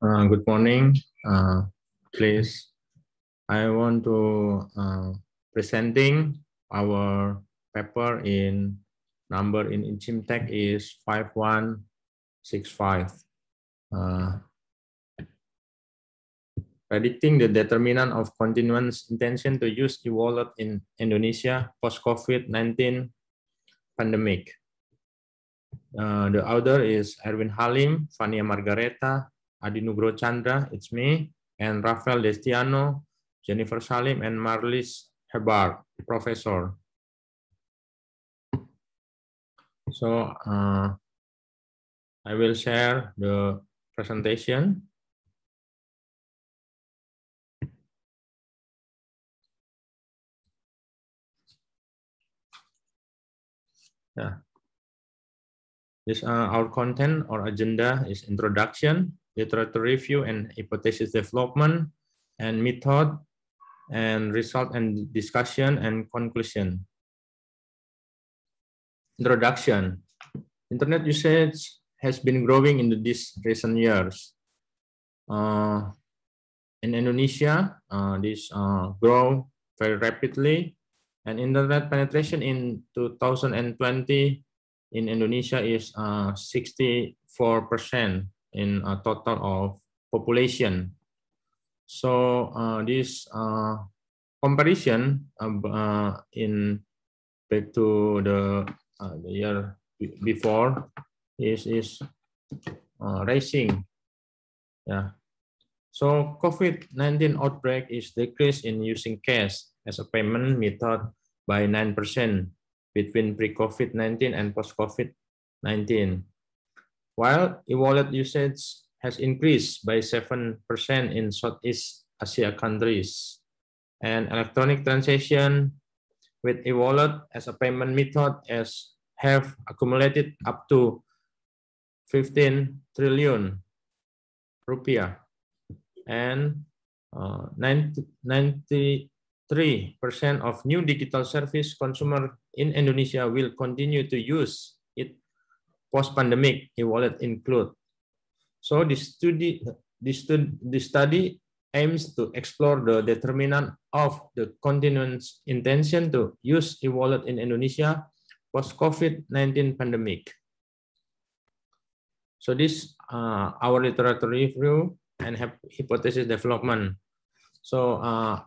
Uh, good morning. Uh, please, I want to uh, presenting our paper in number in Tech is 5165. Uh, predicting the determinant of continuance intention to use e-wallet in Indonesia post-COVID-19 pandemic. Uh, the author is Erwin Halim, Fania Margareta, Adi Nugro Chandra, it's me, and Rafael Destiano, Jennifer Salim, and Marlis Hebar, professor. So uh, I will share the presentation. Yeah. This uh, our content or agenda is introduction, literature review and hypothesis development, and method, and result and discussion and conclusion. Introduction. Internet usage has been growing in these recent years. Uh, in Indonesia, uh, this uh, grow very rapidly, and internet penetration in 2020 in Indonesia is 64% uh, in a uh, total of population. So uh, this comparison um, in back to the, the year before is is uh, rising. Yeah. So COVID-19 outbreak is decreased in using cash as a payment method by 9% between pre-COVID-19 and post-COVID-19. While e-wallet usage has increased by 7% in Southeast Asia countries, and electronic transaction with e-wallet as a payment method has have accumulated up to 15 trillion rupiah and 93% uh, of new digital service consumer in Indonesia will continue to use it post-pandemic e-wallet include. So this study, this, this study aims to explore the determinant of the continent's intention to use e-wallet in Indonesia post-COVID-19 pandemic. So this uh, our literature review and hypothesis development. So uh,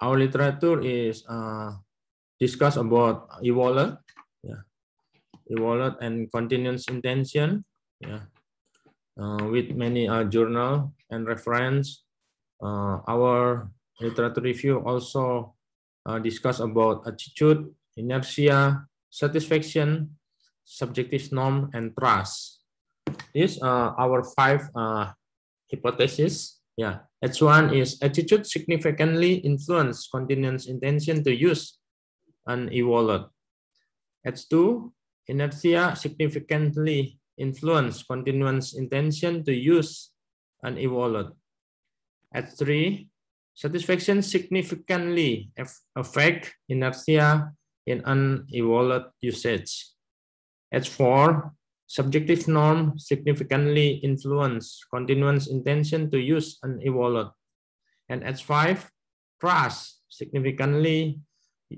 our literature is uh, discuss about e-wallet, yeah, e-wallet and continuous intention, yeah, uh, with many uh, journal and reference. Uh, our literature review also uh, discuss about attitude, inertia, satisfaction, subjective norm, and trust. These are uh, our five uh, hypotheses. Yeah, H1 is attitude significantly influence continuance intention to use and wallet H2, inertia significantly influence continuance intention to use an e-wallet. H3, satisfaction significantly affect inertia in e-wallet usage. H4, subjective norm significantly influence continuance intention to use an e-wallet, And H5, trust significantly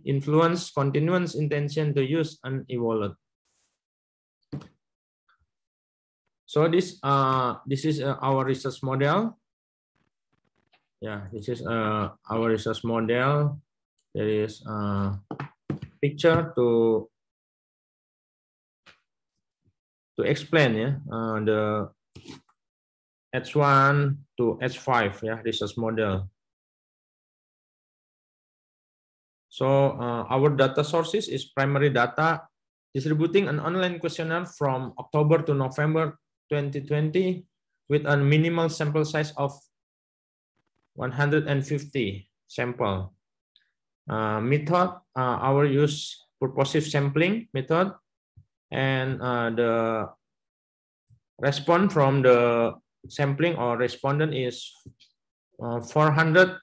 influence continuance, intention to use and evolved. So this uh, this is uh, our research model. Yeah, this is uh, our research model. There is a uh, picture to to explain yeah uh, the H1 to H5 yeah research model. So uh, our data sources is primary data distributing an online questionnaire from October to November 2020 with a minimal sample size of 150 sample. Uh, method, uh, our use purposive sampling method and uh, the response from the sampling or respondent is uh, 400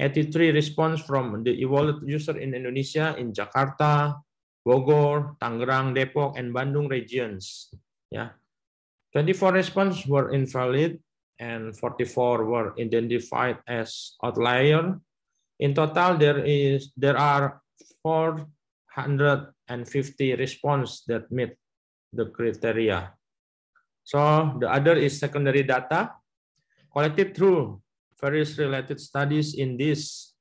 83 response from the e-wallet user in Indonesia in Jakarta, Bogor, Tangerang, Depok, and Bandung regions. Yeah. 24 responses were invalid and 44 were identified as outlier. In total, there is there are 450 responses that meet the criteria. So the other is secondary data collected through various related studies in this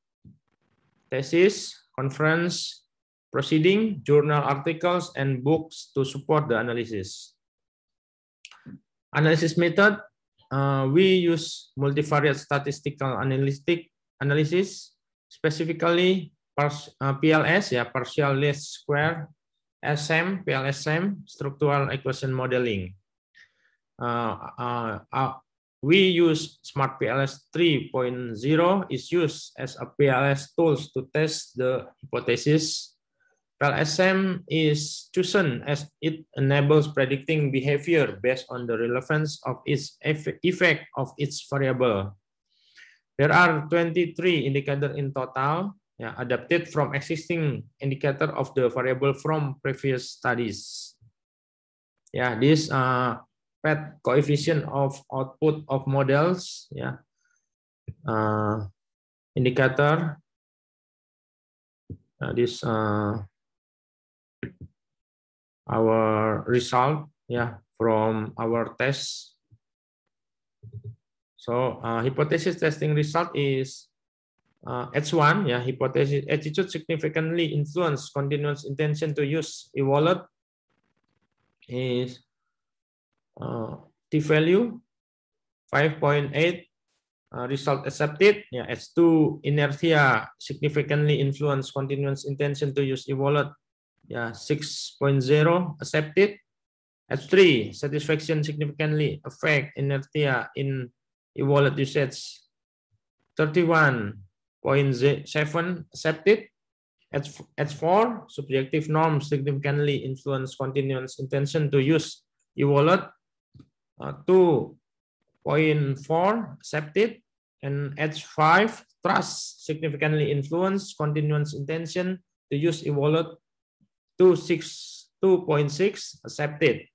thesis, conference, proceeding, journal articles, and books to support the analysis. Analysis method, uh, we use multivariate statistical analytic analysis, specifically uh, PLS, yeah, partial least square, SM, PLSM, structural equation modeling. Uh, uh, uh we use Smart PLS 3.0 is used as a PLS tools to test the hypothesis. PLSM is chosen as it enables predicting behavior based on the relevance of its effect of its variable. There are 23 indicators in total, yeah, adapted from existing indicator of the variable from previous studies. Yeah, this uh, PET coefficient of output of models ya uh, indicator uh, this uh, our result yeah from our test so uh, hypothesis testing result is uh, H1 ya yeah, hypothesis attitude significantly influence continuous intention to use e-wallet is uh, t value 5.8 uh, result accepted yeah h2 inertia significantly influence continuous intention to use e-wallet yeah 6.0 accepted h3 satisfaction significantly affect inertia in e-wallet usage 31.7 accepted h4 subjective norms significantly influence continuous intention to use e-wallet uh, 2.4 accepted and H5 trust significantly influence continuance intention to use e-wallet 2.6 accepted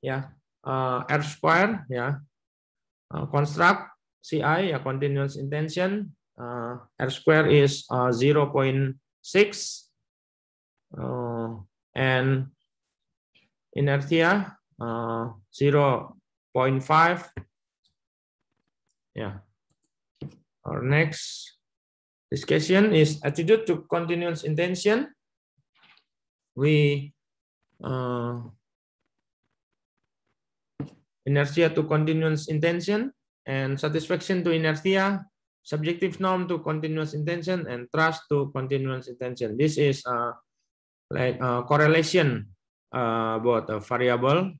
yeah uh, R square yeah uh, construct CI yeah, continuance intention uh, R square is uh, 0 0.6 uh, and inertia uh, 0 0.5. Yeah. Our next discussion is attitude to continuous intention. We uh, inertia to continuous intention and satisfaction to inertia, subjective norm to continuous intention, and trust to continuous intention. This is uh, like a uh, correlation uh, about uh, a variable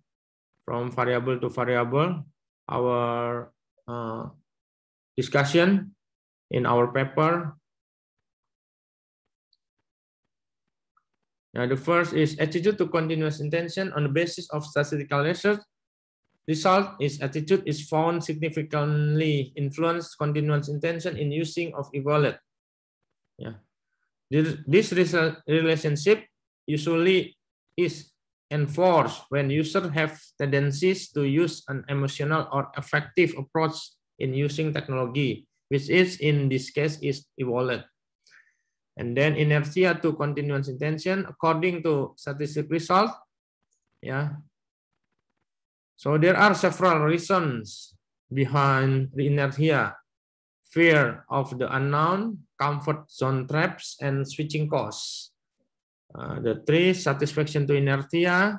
from variable to variable our uh, discussion in our paper. Now, the first is attitude to continuous intention on the basis of statistical research. Result is attitude is found significantly influenced continuous intention in using of evaluate. Yeah. This, this relationship usually is enforced when users have tendencies to use an emotional or affective approach in using technology, which is in this case is e-wallet. And then inertia to continuous intention according to statistic result. Yeah. So there are several reasons behind the inertia, fear of the unknown, comfort zone traps, and switching costs. Ah, the three satisfaction to inertia.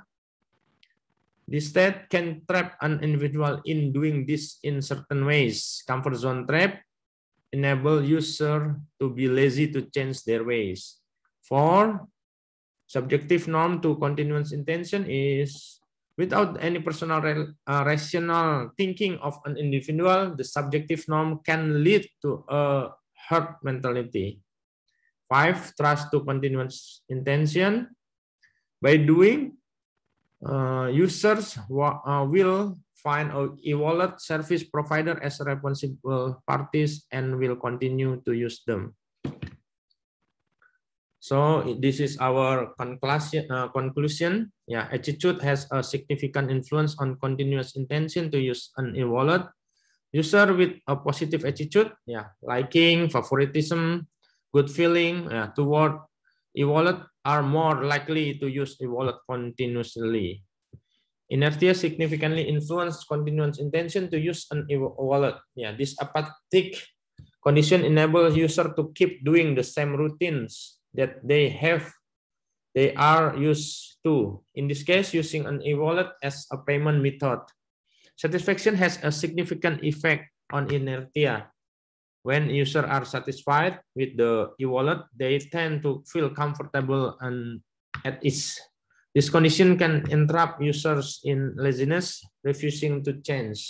This state can trap an individual in doing this in certain ways. Comfort zone trap enable user to be lazy to change their ways. Four, subjective norm to continuance intention is without any personal uh, rational thinking of an individual, the subjective norm can lead to a herd mentality. Five, trust to continuous intention. By doing, uh, users uh, will find e-wallet service provider as responsible parties and will continue to use them. So this is our conclusion. Uh, conclusion. Yeah, attitude has a significant influence on continuous intention to use an e-wallet. User with a positive attitude, yeah, liking, favoritism, good feeling uh, toward e-wallet are more likely to use e-wallet continuously. Inertia significantly influences continuous intention to use an e-wallet. Yeah, this apathic condition enables user to keep doing the same routines that they have they are used to. In this case, using an e-wallet as a payment method. Satisfaction has a significant effect on inertia. When users are satisfied with the e-wallet, they tend to feel comfortable and at ease. This condition can entrap users in laziness, refusing to change.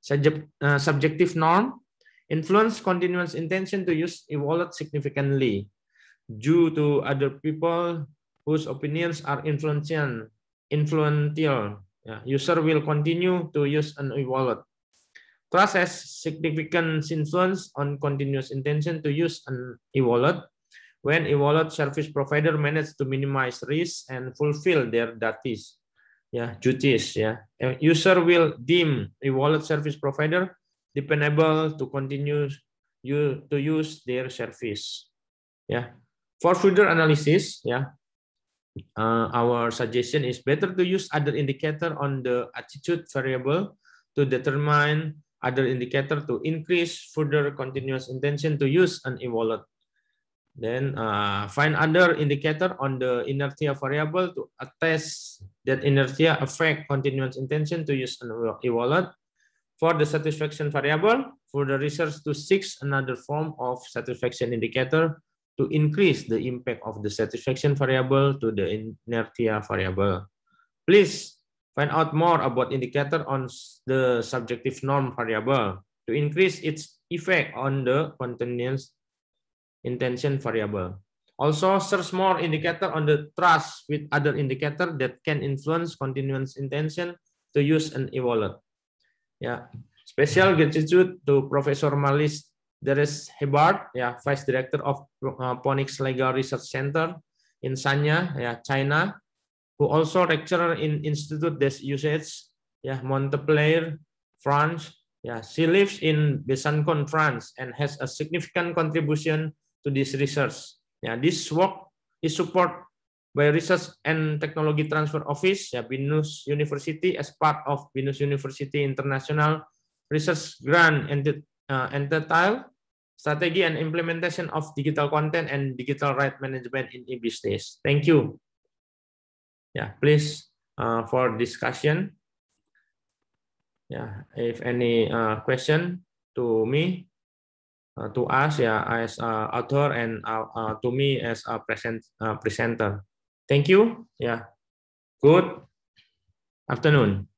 Subject, uh, subjective norm influence continuous intention to use e-wallet significantly due to other people whose opinions are influential. Influential. Yeah. User will continue to use an e-wallet Trust has significant influence on continuous intention to use an e-wallet when e-wallet service provider manage to minimize risk and fulfill their duties, yeah, duties. Yeah. user will deem e-wallet service provider dependable to continue you to use their service. Yeah. For further analysis, yeah, uh, our suggestion is better to use other indicator on the attitude variable to determine other indicator to increase further continuous intention to use an e-wallet. Then uh, find other indicator on the inertia variable to attest that inertia affect continuous intention to use an e-wallet. For the satisfaction variable, for the research to seek another form of satisfaction indicator to increase the impact of the satisfaction variable to the inertia variable. Please Find out more about indicator on the subjective norm variable to increase its effect on the continuous intention variable. Also, search more indicator on the trust with other indicator that can influence continuous intention to use an e-wallet. Yeah. Special gratitude to Professor Malis Deres Hebart, yeah, Vice Director of uh, Ponics Legal Research Center in Sanya, yeah, China, who also lecturer in Institut des Usage, yeah, Montpellier, France. Yeah, she lives in Besançon, France, and has a significant contribution to this research. Yeah, this work is supported by Research and Technology Transfer Office, yeah, BINUS University, as part of BINUS University International Research Grant ya, Entity uh, Strategy and Implementation of Digital Content and Digital Right Management in E-Business. Thank you. yeah please uh, for discussion yeah if any uh, question to me uh, to us yeah as uh, author and uh, uh, to me as a present uh, presenter thank you yeah good afternoon